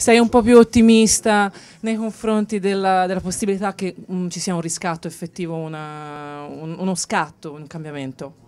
sei un po' più ottimista nei confronti della, della possibilità che um, ci sia un riscatto effettivo, una, un, uno scatto, un cambiamento?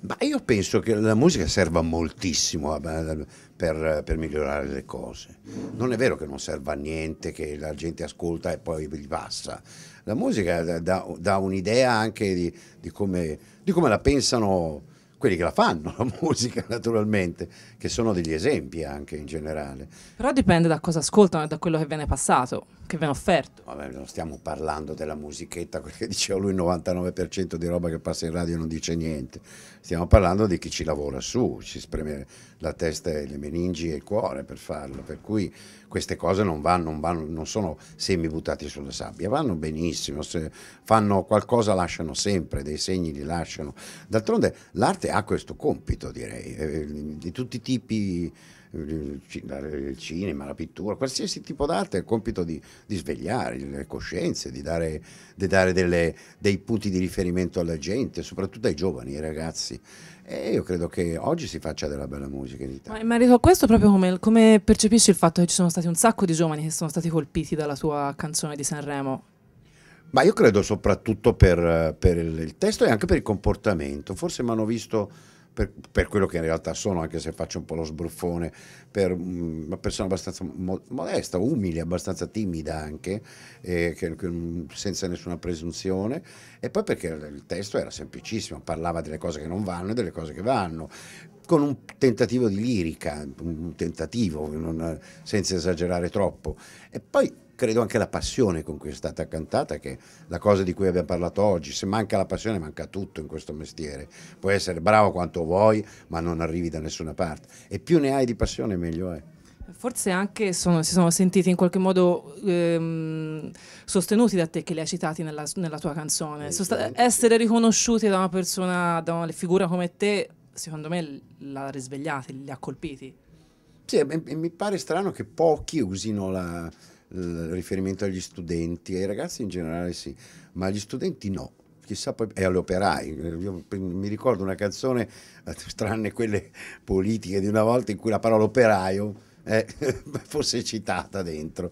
Ma io penso che la musica serva moltissimo per, per, migliorare le cose. Non è vero che non serva a niente, che la gente ascolta e poi gli passa. La musica dà, dà un'idea anche di, di, come, di come la pensano quelli che la fanno la musica naturalmente, che sono degli esempi anche in generale. Però dipende da cosa ascoltano e da quello che viene passato, che viene offerto. Vabbè, non stiamo parlando della musichetta, quello che diceva lui il 99% di roba che passa in radio non dice niente. Stiamo parlando di chi ci lavora su, ci spreme la testa, le meningi e il cuore per farlo, per cui queste cose non, vanno, non, vanno, non sono semi buttati sulla sabbia, vanno benissimo, se fanno qualcosa lasciano sempre, dei segni li lasciano. D'altronde l'arte parte ha questo compito, direi, eh, di tutti i tipi, eh, il cinema, la pittura, qualsiasi tipo d'arte ha il compito di, di svegliare le coscienze, di dare, di dare delle, dei punti di riferimento alla gente, soprattutto ai giovani, ai ragazzi. E io credo che oggi si faccia della bella musica in Italia. Ma in merito a questo, proprio come, come percepisci il fatto che ci sono stati un sacco di giovani che sono stati colpiti dalla tua canzone di Sanremo? Ma io credo soprattutto per, per il, testo e anche per il comportamento. Forse mi hanno visto per, per, quello che in realtà sono, anche se faccio un po' lo sbruffone, per mm, una persona abbastanza modesta, umile, abbastanza timida anche, eh, che, mm, senza nessuna presunzione. E poi perché il testo era semplicissimo, parlava delle cose che non vanno e delle cose che vanno con un tentativo di lirica, un tentativo, non, senza esagerare troppo. E poi credo anche la passione con cui è stata cantata, che è la cosa di cui abbiamo parlato oggi, se manca la passione manca tutto in questo mestiere, puoi essere bravo quanto vuoi ma non arrivi da nessuna parte e più ne hai di passione meglio è. Forse anche sono, si sono sentiti in qualche modo ehm, sostenuti da te che li hai citati nella, nella tua canzone. Eh, Sost- essere riconosciuti da una persona, da una figura come te, secondo me l'ha risvegliati, li ha colpiti. Sì, mi pare strano che pochi usino la, il riferimento agli studenti, ai ragazzi in generale sì, ma agli studenti no. Chissà poi, e agli operai. Io mi ricordo una canzone, eh, tranne quelle politiche di una volta, in cui la parola operaio eh, fosse citata dentro.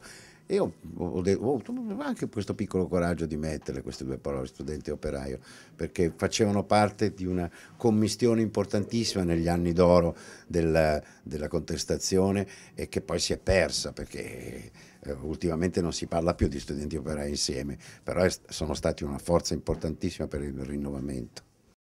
Io ho, detto, ho avuto anche questo piccolo coraggio di metterle queste due parole, studente e operaio, perché facevano parte di una commistione importantissima negli anni d'oro della, della contestazione e che poi si è persa perché eh, ultimamente non si parla più di studenti operai insieme, però sono stati una forza importantissima per il rinnovamento.